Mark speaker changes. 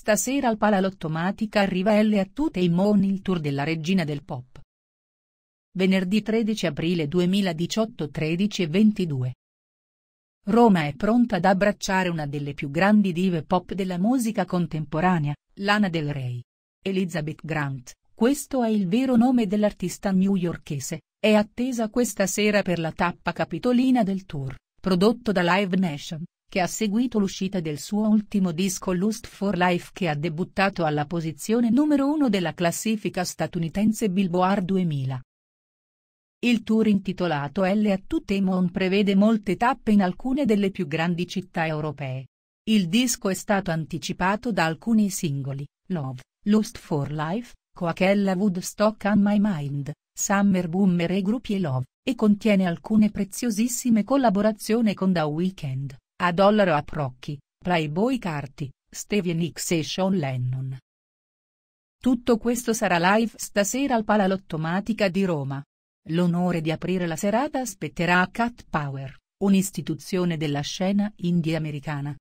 Speaker 1: Stasera al Palalottomatica arriva L. a tutte i moni il tour della regina del pop. Venerdì 13 aprile 2018 13 e 22. Roma è pronta ad abbracciare una delle più grandi dive pop della musica contemporanea, Lana Del Rey. Elizabeth Grant, questo è il vero nome dell'artista newyorchese, è attesa questa sera per la tappa capitolina del tour, prodotto da Live Nation, che ha seguito l'uscita del suo ultimo disco Lust for Life che ha debuttato alla posizione numero uno della classifica statunitense Billboard 2000. Il tour intitolato L a Tutemon prevede molte tappe in alcune delle più grandi città europee. Il disco è stato anticipato da alcuni singoli, Love, Lust for Life, Coachella Woodstock and My Mind, Summer Boomer e Gruppi e Love, e contiene alcune preziosissime collaborazioni con The Weeknd. A dollaro a Procchi, Playboy Carti, Stevie Nicks e Sean Lennon. Tutto questo sarà live stasera al Palalottomatica di Roma. L'onore di aprire la serata spetterà a Cat Power, un'istituzione della scena indie americana,